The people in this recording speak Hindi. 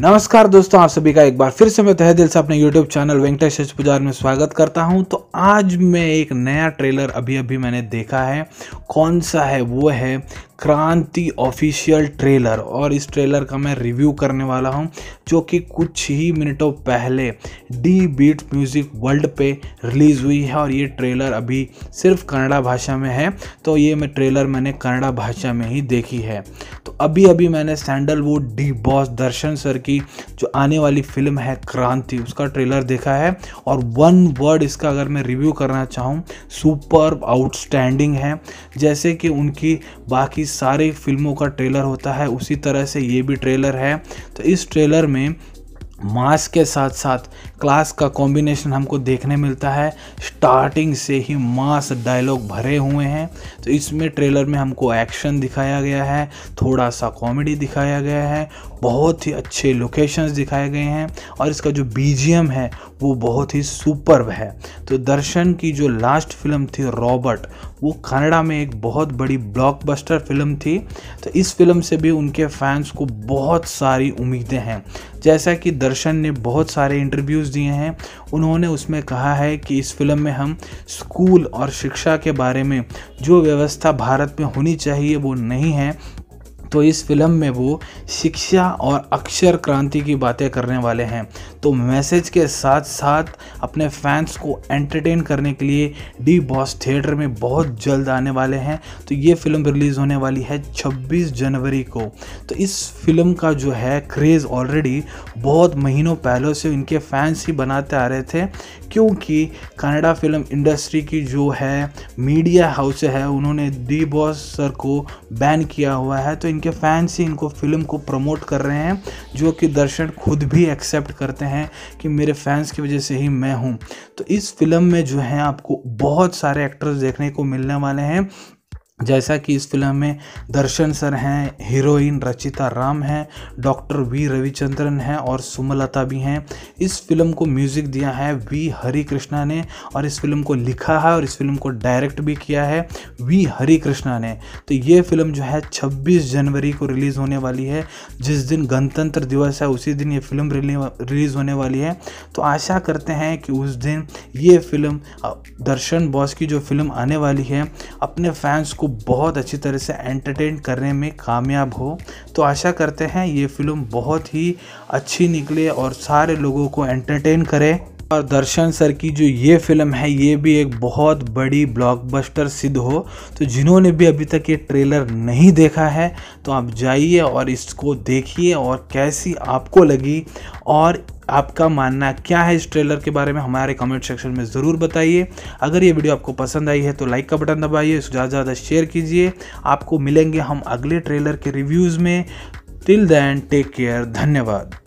नमस्कार दोस्तों आप सभी का एक बार फिर से मैं तह दिल से अपने YouTube चैनल वेंकटेश पुजार में स्वागत करता हूं तो आज मैं एक नया ट्रेलर अभी अभी मैंने देखा है कौन सा है वो है क्रांति ऑफिशियल ट्रेलर और इस ट्रेलर का मैं रिव्यू करने वाला हूं जो कि कुछ ही मिनटों पहले डी बीट म्यूज़िक वर्ल्ड पे रिलीज़ हुई है और ये ट्रेलर अभी सिर्फ कन्नड़ा भाषा में है तो ये मैं ट्रेलर मैंने कन्नड़ा भाषा में ही देखी है तो अभी अभी मैंने sandalwood D boss Darshan sir की जो आने वाली फिल्म है क्रांति उसका ट्रेलर देखा है और वन वर्ड इसका अगर मैं रिव्यू करना चाहूँ सुपर आउटस्टैंडिंग है जैसे कि उनकी बाकी सारी फिल्मों का ट्रेलर होता है उसी तरह से ये भी ट्रेलर है तो इस ट्रेलर में मास के साथ साथ क्लास का कॉम्बिनेशन हमको देखने मिलता है स्टार्टिंग से ही मास डायलॉग भरे हुए हैं तो इसमें ट्रेलर में हमको एक्शन दिखाया गया है थोड़ा सा कॉमेडी दिखाया गया है बहुत ही अच्छे लोकेशंस दिखाए गए हैं और इसका जो बी है वो बहुत ही सुपर है तो दर्शन की जो लास्ट फिल्म थी रॉबर्ट वो कनाडा में एक बहुत बड़ी ब्लॉकबस्टर फिल्म थी तो इस फिल्म से भी उनके फैंस को बहुत सारी उम्मीदें हैं जैसा कि दर्शन ने बहुत सारे इंटरव्यूज़ दिए हैं उन्होंने उसमें कहा है कि इस फिल्म में हम स्कूल और शिक्षा के बारे में जो व्यवस्था भारत में होनी चाहिए वो नहीं है तो इस फिल्म में वो शिक्षा और अक्षर क्रांति की बातें करने वाले हैं तो मैसेज के साथ साथ अपने फैंस को एंटरटेन करने के लिए डी बॉस थिएटर में बहुत जल्द आने वाले हैं तो ये फिल्म रिलीज़ होने वाली है 26 जनवरी को तो इस फिल्म का जो है क्रेज़ ऑलरेडी बहुत महीनों पहले से इनके फैंस ही बनाते आ रहे थे क्योंकि कनाडा फिल्म इंडस्ट्री की जो है मीडिया हाउस है उन्होंने डी बॉस सर को बैन किया हुआ है तो इनके फैंस ही इनको फिल्म को प्रमोट कर रहे हैं जो कि दर्शन खुद भी एक्सेप्ट करते हैं कि मेरे फैंस की वजह से ही मैं हूँ तो इस फिल्म में जो है आपको बहुत सारे एक्टर्स देखने को मिलने वाले हैं जैसा कि इस फिल्म में दर्शन सर हैं हीरोइन रचिता राम हैं डॉक्टर वी रविचंद्रन हैं और सुमलता भी हैं इस फिल्म को म्यूज़िक दिया है वी हरी कृष्णा ने और इस फिल्म को लिखा है और इस फिल्म को डायरेक्ट भी किया है वी हरी कृष्णा ने तो ये फिल्म जो है 26 जनवरी को रिलीज़ होने वाली है जिस दिन गणतंत्र दिवस है उसी दिन ये फिल्म रिलीज़ होने वाली है तो आशा करते हैं कि उस दिन ये फिल्म दर्शन बॉस की जो फिल्म आने वाली है अपने फैंस को आपको बहुत अच्छी तरह से एंटरटेन करने में कामयाब हो तो आशा करते हैं ये फ़िल्म बहुत ही अच्छी निकले और सारे लोगों को एंटरटेन करे और दर्शन सर की जो ये फिल्म है ये भी एक बहुत बड़ी ब्लॉकबस्टर सिद्ध हो तो जिन्होंने भी अभी तक ये ट्रेलर नहीं देखा है तो आप जाइए और इसको देखिए और कैसी आपको लगी और आपका मानना क्या है इस ट्रेलर के बारे में हमारे कमेंट सेक्शन में ज़रूर बताइए अगर ये वीडियो आपको पसंद आई है तो लाइक का बटन दबाइए इसको ज़्यादा ज़्यादा शेयर कीजिए आपको मिलेंगे हम अगले ट्रेलर के रिव्यूज़ में टिल दैन टेक केयर धन्यवाद